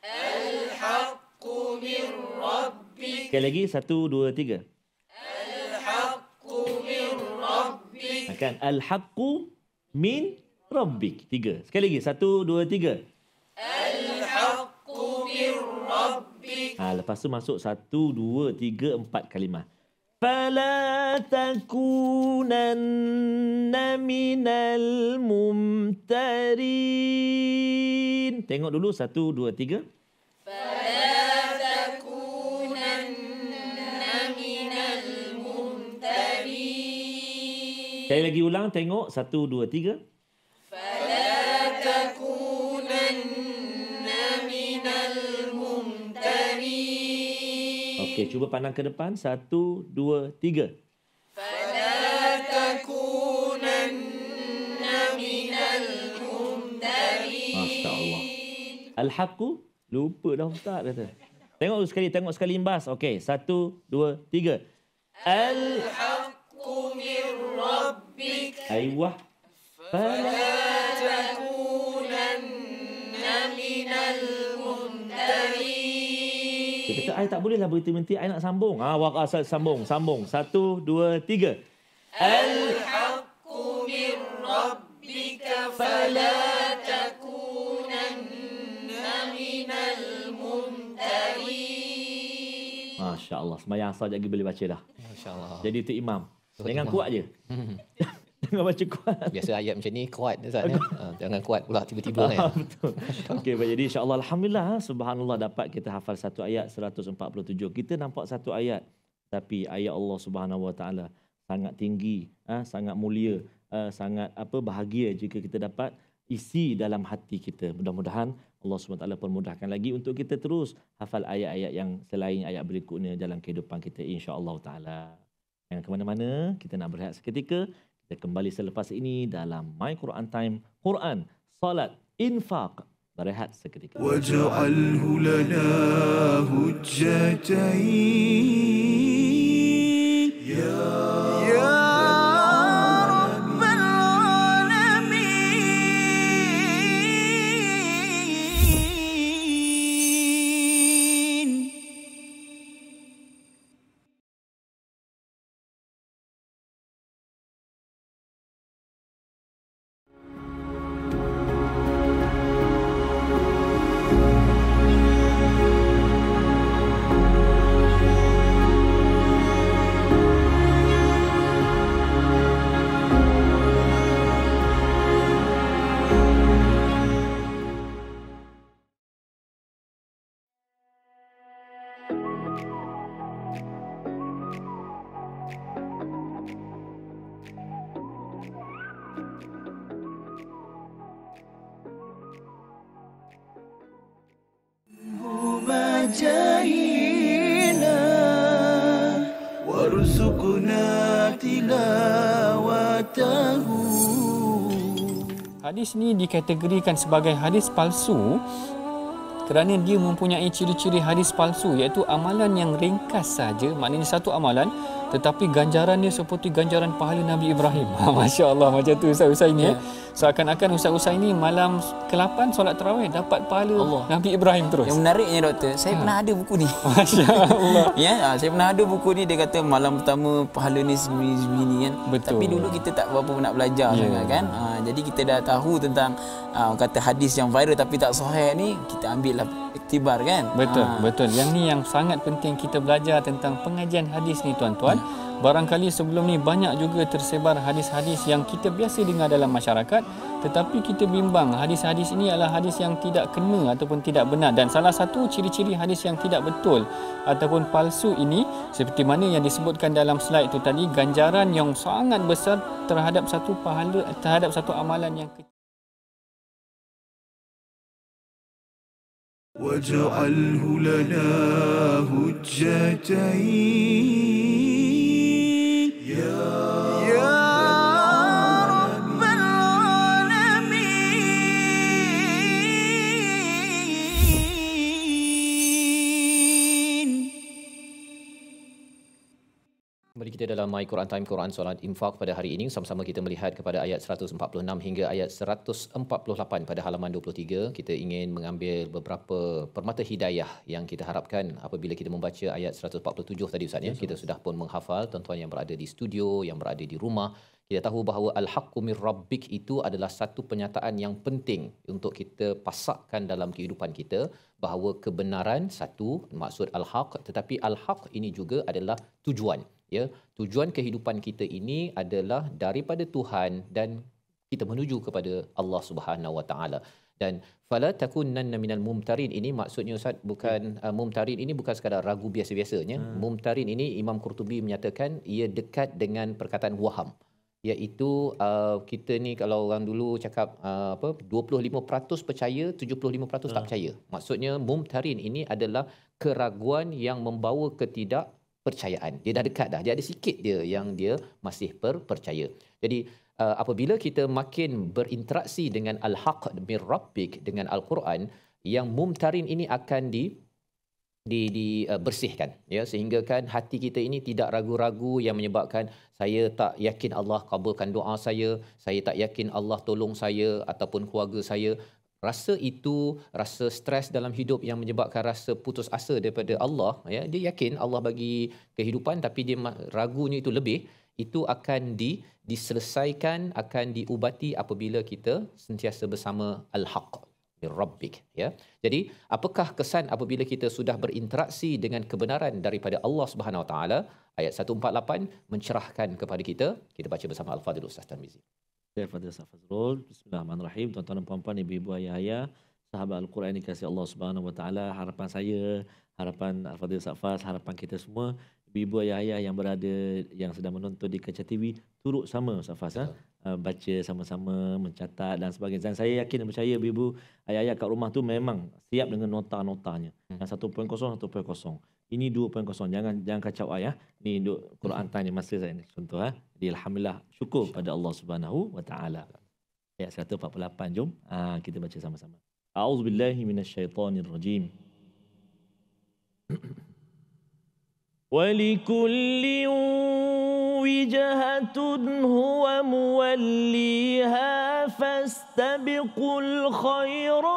Al-haqqu min rabbik. Sekali lagi, satu, dua, tiga. Al-haqqu min rabbik. Kan? al-haqqu min rabbik. Tiga. Sekali lagi, satu, dua, tiga. Al-haqqu min rabbik. Ha, ah, lepas tu masuk satu, dua, tiga, empat kalimah. فلا تكونن من الممترين Tengok dulu, satu, dua, tiga. فلا تكونن من الممترين Sekali lagi ulang, tengok. Satu, dua, tiga. Okey, cuba pandang ke depan. Satu, dua, tiga. Al-Haqqu Lupa dah Ustaz kata Tengok sekali Tengok sekali imbas Okey Satu Dua Tiga Al-Haqqu Min Rabbik Aiwah Fala I tak bolehlah berhenti-henti. I nak sambung. Ha, ah, wak asal ah, sambung. Sambung. Satu, dua, tiga. Al-haqqu min rabbika falatakunanna minal mumtari. Masya Allah. Semayang asal lagi boleh baca dah. Masya Allah. Jadi tu imam. Jangan kuat je. tengah baca kuat. Biasa ayat macam ni kuat ni Ustaz. Eh? Ah, jangan kuat pula tiba-tiba kan. Betul. Okey baik jadi insya-Allah alhamdulillah eh, subhanallah dapat kita hafal satu ayat 147. Kita nampak satu ayat tapi ayat Allah Subhanahu Wa Taala sangat tinggi, sangat mulia, sangat apa bahagia jika kita dapat isi dalam hati kita. Mudah-mudahan Allah SWT permudahkan lagi untuk kita terus hafal ayat-ayat yang selain ayat berikutnya dalam kehidupan kita insya-Allah taala. Jangan ke mana-mana, kita nak berehat seketika. Kita kembali selepas ini dalam My Quran Time. Quran, Salat, Infaq. Berehat seketika. Waj'alhu lana hujjatain. Ya hajaina warzuqna tilawatahu Hadis ni dikategorikan sebagai hadis palsu kerana dia mempunyai ciri-ciri hadis palsu iaitu amalan yang ringkas saja maknanya satu amalan tetapi ganjaran dia seperti ganjaran pahala Nabi Ibrahim. Masya Allah macam tu Ustaz Usai ni. Yeah. Ya. Seakan-akan Ustaz Usai ni malam ke-8 solat terawih dapat pahala Allah. Nabi Ibrahim terus. Yang menariknya doktor, saya ha. pernah ada buku ni. Masya Allah. ya, yeah, ha, saya pernah ada buku ni dia kata malam pertama pahala ni sebegini kan. Betul. Tapi dulu kita tak berapa nak belajar yeah. sangat kan. Ha, jadi kita dah tahu tentang ha, kata hadis yang viral tapi tak sahih ni kita ambil lah iktibar kan. Betul, ha. betul. Yang ni yang sangat penting kita belajar tentang pengajian hadis ni tuan-tuan. Barangkali sebelum ni banyak juga tersebar hadis-hadis yang kita biasa dengar dalam masyarakat tetapi kita bimbang hadis-hadis ini adalah hadis yang tidak kena ataupun tidak benar dan salah satu ciri-ciri hadis yang tidak betul ataupun palsu ini seperti mana yang disebutkan dalam slide itu tadi ganjaran yang sangat besar terhadap satu pahala terhadap satu amalan yang kecil. واجعله لنا هجتين kita dalam My Quran Time Quran Solat Infak pada hari ini sama-sama kita melihat kepada ayat 146 hingga ayat 148 pada halaman 23 kita ingin mengambil beberapa permata hidayah yang kita harapkan apabila kita membaca ayat 147 tadi Ustaz ya, ya kita sudah pun menghafal tuan-tuan yang berada di studio yang berada di rumah kita tahu bahawa al hakumir mir rabbik itu adalah satu pernyataan yang penting untuk kita pasakkan dalam kehidupan kita bahawa kebenaran satu maksud al-haq tetapi al-haq ini juga adalah tujuan ya tujuan kehidupan kita ini adalah daripada Tuhan dan kita menuju kepada Allah Subhanahu Wa Taala dan fala takunanna minal mumtarin ini maksudnya ustaz bukan hmm. uh, mumtarin ini bukan sekadar ragu biasa-biasanya hmm. mumtarin ini Imam Qurtubi menyatakan ia dekat dengan perkataan waham iaitu uh, kita ni kalau orang dulu cakap uh, apa 25% percaya 75% hmm. tak percaya maksudnya mumtarin ini adalah keraguan yang membawa ketidak percayaan. Dia dah dekat dah. Dia ada sikit dia yang dia masih percaya. Jadi uh, apabila kita makin berinteraksi dengan al-haq mir rabbik dengan al-Quran yang mumtarin ini akan di di dibersihkan uh, ya sehingga kan hati kita ini tidak ragu-ragu yang menyebabkan saya tak yakin Allah kabulkan doa saya, saya tak yakin Allah tolong saya ataupun keluarga saya rasa itu rasa stres dalam hidup yang menyebabkan rasa putus asa daripada Allah ya dia yakin Allah bagi kehidupan tapi dia ragunya itu lebih itu akan di diselesaikan akan diubati apabila kita sentiasa bersama al-haq rabbik ya jadi apakah kesan apabila kita sudah berinteraksi dengan kebenaran daripada Allah Subhanahu Wa taala ayat 148 mencerahkan kepada kita kita baca bersama al-fadil ustaz saya Fadil Safazrul. Bismillahirrahmanirrahim. Tuan-tuan dan puan-puan, ibu-ibu, ayah-ayah. Sahabat Al-Quran ini kasih Allah Subhanahu Wa Harapan saya, harapan Fadil Safaz, harapan kita semua. Ibu-ibu, ayah-ayah yang berada, yang sedang menonton di Kaca TV. Turut sama, Safaz. Ha? ha? Baca sama-sama, mencatat dan sebagainya. Dan saya yakin dan percaya, ibu-ibu, ayah-ayah kat rumah tu memang siap dengan nota-notanya. Hmm. Yang 1.0, 1.0. Ini 2.0. Jangan jangan kacau ayah ya. Ni untuk Quran mhm. tanya masa saya ni contoh ya. Ah, Jadi alhamdulillah syukur pada Allah Subhanahu wa taala. Ayat 148 jom. Ah kita baca sama-sama. A'udzubillahi minasyaitonir rajim. Walikullin wijhatun huwa muwalliha fastabiqul khairu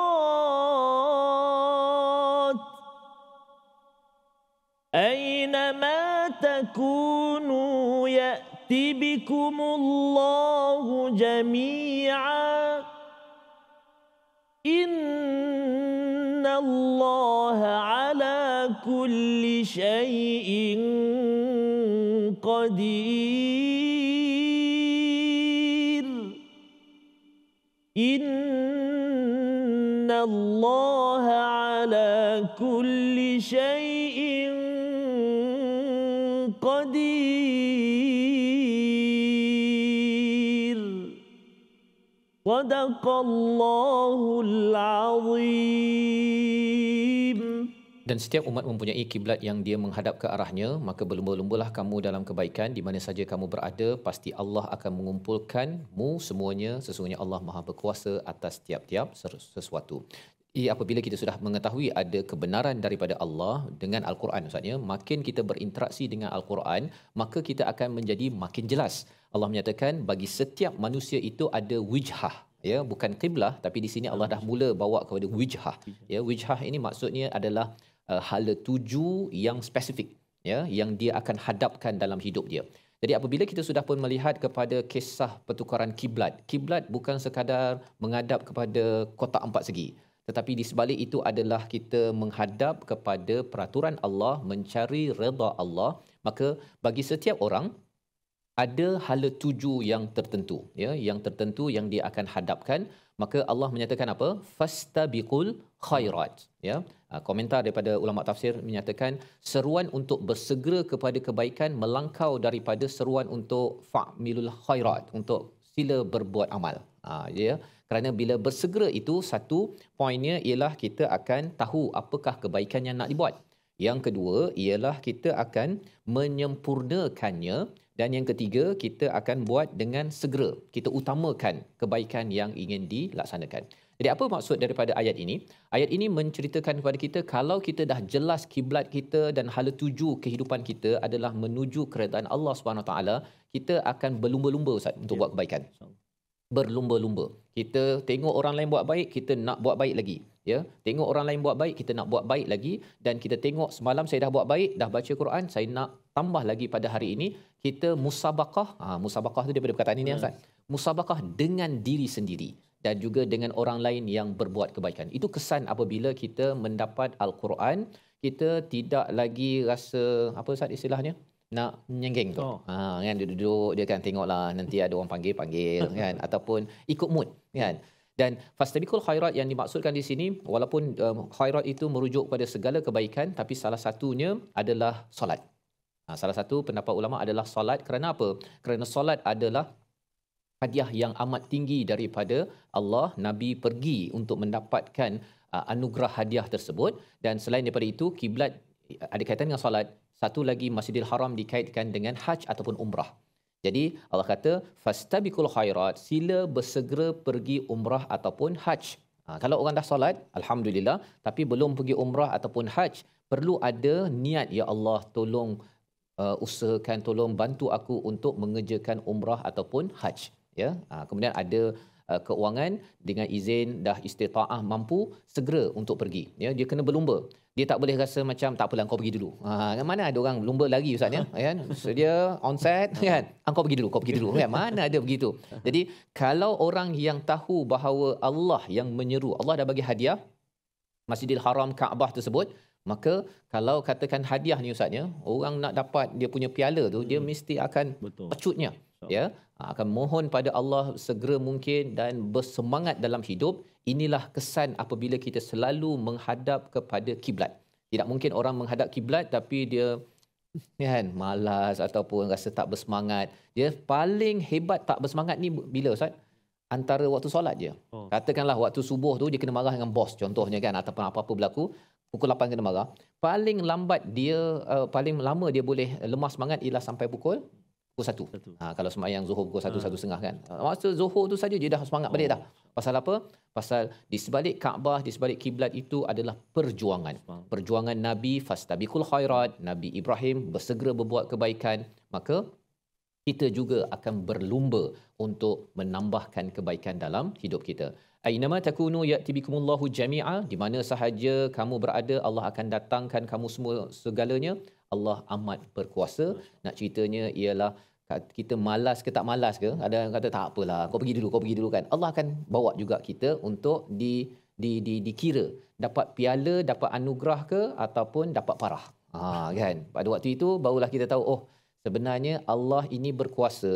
أينما تكونوا يأت بكم الله جميعا إن الله على كل شيء قدير إن الله على كل شيء صدق الله العظيم Dan setiap umat mempunyai kiblat yang dia menghadap ke arahnya, maka berlumba-lumbalah kamu dalam kebaikan. Di mana saja kamu berada, pasti Allah akan mengumpulkanmu semuanya. Sesungguhnya Allah maha berkuasa atas tiap-tiap sesuatu. Ia apabila kita sudah mengetahui ada kebenaran daripada Allah dengan Al-Quran, maksudnya makin kita berinteraksi dengan Al-Quran, maka kita akan menjadi makin jelas. Allah menyatakan bagi setiap manusia itu ada wijhah, ya bukan kiblah tapi di sini Allah dah mula bawa kepada wijhah ya wijhah ini maksudnya adalah uh, hala tuju yang spesifik ya yang dia akan hadapkan dalam hidup dia jadi apabila kita sudah pun melihat kepada kisah pertukaran kiblat kiblat bukan sekadar menghadap kepada kotak empat segi tetapi di sebalik itu adalah kita menghadap kepada peraturan Allah mencari redha Allah maka bagi setiap orang ada hala tuju yang tertentu ya yang tertentu yang dia akan hadapkan maka Allah menyatakan apa fastabiqul khairat ya ha, komentar daripada ulama tafsir menyatakan seruan untuk bersegera kepada kebaikan melangkau daripada seruan untuk fa'milul khairat untuk sila berbuat amal ha, ya kerana bila bersegera itu satu poinnya ialah kita akan tahu apakah kebaikan yang nak dibuat yang kedua ialah kita akan menyempurnakannya dan yang ketiga kita akan buat dengan segera. Kita utamakan kebaikan yang ingin dilaksanakan. Jadi apa maksud daripada ayat ini? Ayat ini menceritakan kepada kita kalau kita dah jelas kiblat kita dan hala tuju kehidupan kita adalah menuju keretaan Allah Swt, kita akan berlumba-lumba Ustaz untuk ya. buat kebaikan. Berlumba-lumba. Kita tengok orang lain buat baik, kita nak buat baik lagi ya tengok orang lain buat baik kita nak buat baik lagi dan kita tengok semalam saya dah buat baik dah baca Quran saya nak tambah lagi pada hari ini kita musabakah ha, musabakah tu daripada perkataan ini Ustaz hmm. musabakah dengan diri sendiri dan juga dengan orang lain yang berbuat kebaikan itu kesan apabila kita mendapat Al-Quran kita tidak lagi rasa apa Ustaz istilahnya nak nyengging tu. Oh. Ha, kan duduk, dia kan tengoklah nanti ada orang panggil, panggil kan. Ataupun ikut mood kan dan fastabiqul khairat yang dimaksudkan di sini walaupun um, khairat itu merujuk pada segala kebaikan tapi salah satunya adalah solat ha, salah satu pendapat ulama adalah solat kerana apa kerana solat adalah hadiah yang amat tinggi daripada Allah nabi pergi untuk mendapatkan uh, anugerah hadiah tersebut dan selain daripada itu kiblat uh, ada kaitan dengan solat satu lagi Masjidil Haram dikaitkan dengan haj ataupun umrah. Jadi Allah kata fastabiqul khairat sila bersegera pergi umrah ataupun haj. Ha, kalau orang dah solat alhamdulillah tapi belum pergi umrah ataupun haj perlu ada niat ya Allah tolong uh, usahakan tolong bantu aku untuk mengerjakan umrah ataupun haj ya. Ha, kemudian ada Uh, keuangan dengan izin dah istitaah mampu segera untuk pergi ya dia kena berlumba dia tak boleh rasa macam tak apalah kau pergi dulu. Ha mana ada orang lumba lagi ustaz ya kan. So dia onset kan. Engkau ah, pergi dulu, kau pergi dulu. Kan mana ada begitu. Jadi kalau orang yang tahu bahawa Allah yang menyeru, Allah dah bagi hadiah Masjidil Haram Kaabah tersebut, Maka kalau katakan hadiah ni ustaznya, orang nak dapat dia punya piala tu, hmm. dia mesti akan Betul. pecutnya. So. Ya, ha, akan mohon pada Allah segera mungkin dan bersemangat dalam hidup. Inilah kesan apabila kita selalu menghadap kepada kiblat. Tidak mungkin orang menghadap kiblat tapi dia kan malas ataupun rasa tak bersemangat. Dia paling hebat tak bersemangat ni bila ustaz? Antara waktu solat je. Oh. Katakanlah waktu subuh tu dia kena marah dengan bos contohnya kan ataupun apa-apa berlaku, pukul 8 kena marah. Paling lambat dia uh, paling lama dia boleh lemah semangat ialah sampai pukul pukul 1. Ha kalau semayang Zuhur pukul 1 ha. 1 setengah kan. Uh, masa Zuhur tu saja dia dah semangat oh. balik dah. Oh. Pasal apa? Pasal di sebalik Kaabah, di sebalik kiblat itu adalah perjuangan. Perjuangan Nabi fastabiqul khairat, Nabi Ibrahim bersegera berbuat kebaikan, maka kita juga akan berlumba untuk menambahkan kebaikan dalam hidup kita. Ainama takunu ya'tibikumullahu jami'a di mana sahaja kamu berada Allah akan datangkan kamu semua segalanya Allah amat berkuasa nak ceritanya ialah kita malas ke tak malas ke ada yang kata tak apalah kau pergi dulu kau pergi dulu kan Allah akan bawa juga kita untuk di di di dikira dapat piala dapat anugerah ke ataupun dapat parah ha kan pada waktu itu barulah kita tahu oh sebenarnya Allah ini berkuasa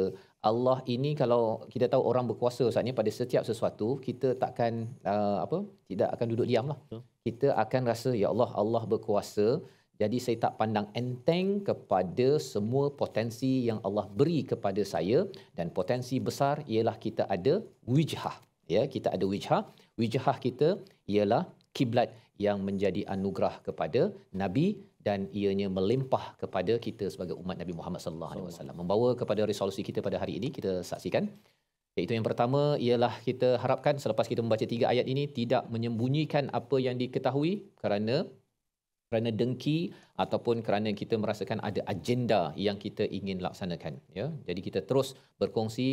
Allah ini kalau kita tahu orang berkuasa saat pada setiap sesuatu kita takkan uh, apa tidak akan duduk diam lah so. kita akan rasa ya Allah Allah berkuasa jadi saya tak pandang enteng kepada semua potensi yang Allah beri kepada saya dan potensi besar ialah kita ada wijhah ya kita ada wijhah wijhah kita ialah kiblat yang menjadi anugerah kepada Nabi dan ianya melimpah kepada kita sebagai umat Nabi Muhammad sallallahu alaihi wasallam membawa kepada resolusi kita pada hari ini kita saksikan iaitu yang pertama ialah kita harapkan selepas kita membaca tiga ayat ini tidak menyembunyikan apa yang diketahui kerana kerana dengki ataupun kerana kita merasakan ada agenda yang kita ingin laksanakan ya jadi kita terus berkongsi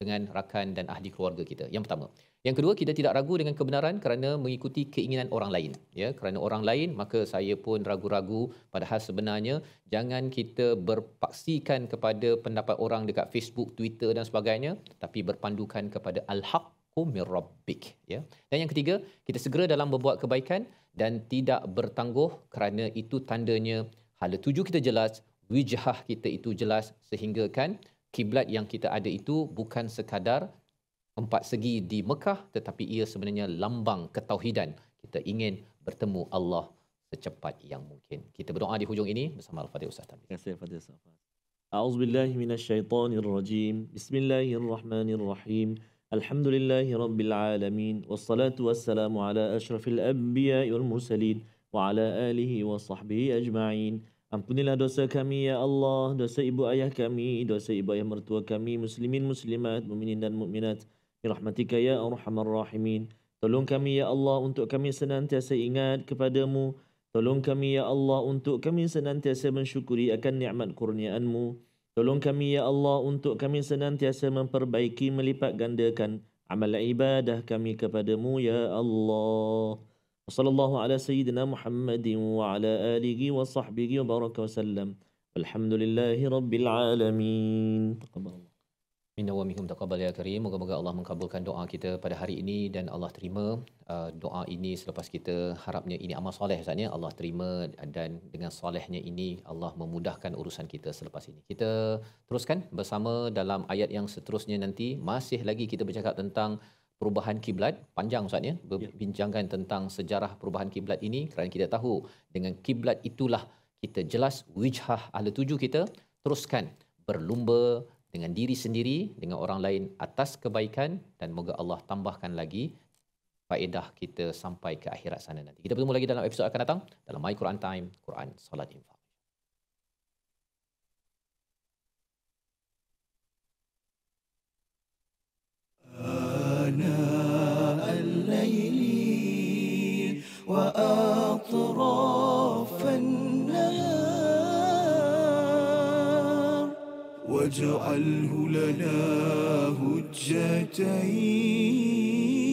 dengan rakan dan ahli keluarga kita yang pertama yang kedua kita tidak ragu dengan kebenaran kerana mengikuti keinginan orang lain. Ya, kerana orang lain maka saya pun ragu-ragu padahal sebenarnya jangan kita berpaksikan kepada pendapat orang dekat Facebook, Twitter dan sebagainya tapi berpandukan kepada al-haqqu mir ya. Dan yang ketiga kita segera dalam berbuat kebaikan dan tidak bertangguh kerana itu tandanya hala tuju kita jelas, wijhah kita itu jelas sehingga kan kiblat yang kita ada itu bukan sekadar empat segi di Mekah tetapi ia sebenarnya lambang ketauhidan kita ingin bertemu Allah secepat yang mungkin kita berdoa di hujung ini bersama al-fadhil ustaz tadi terima kasih al-fadhil ustaz a'udzu billahi minasyaitonir rajim bismillahirrahmanirrahim alhamdulillahi rabbil alamin wassalatu wassalamu ala asyrafil anbiya wal mursalin wa ala alihi wa sahbihi ajma'in Ampunilah dosa kami ya Allah, dosa ibu ayah kami, dosa ibu ayah mertua kami, muslimin muslimat, mukminin dan mukminat rahmatika ya arhamar rahimin. Tolong kami ya Allah untuk kami senantiasa ingat kepadamu. Tolong kami ya Allah untuk kami senantiasa mensyukuri akan nikmat kurniaanmu. Tolong kami ya Allah untuk kami senantiasa memperbaiki melipat gandakan amal ibadah kami kepadamu ya Allah. Wassallallahu ala sayyidina Muhammadin wa ala alihi wa sahbihi wa baraka wa sallam. Alhamdulillahi rabbil alamin. Taqabbal Allah. Minna wa minkum taqabbal ya karim. Moga-moga Allah mengkabulkan doa kita pada hari ini dan Allah terima uh, doa ini selepas kita harapnya ini amal soleh Ustaz ya. Allah terima dan dengan solehnya ini Allah memudahkan urusan kita selepas ini. Kita teruskan bersama dalam ayat yang seterusnya nanti masih lagi kita bercakap tentang perubahan kiblat panjang Ustaz ya. Berbincangkan ya. tentang sejarah perubahan kiblat ini kerana kita tahu dengan kiblat itulah kita jelas wijhah ahli tuju kita teruskan berlumba dengan diri sendiri, dengan orang lain atas kebaikan dan moga Allah tambahkan lagi faedah kita sampai ke akhirat sana nanti. Kita bertemu lagi dalam episod akan datang dalam My Quran Time, Quran Salat Info. آناء واجعله لنا هجتين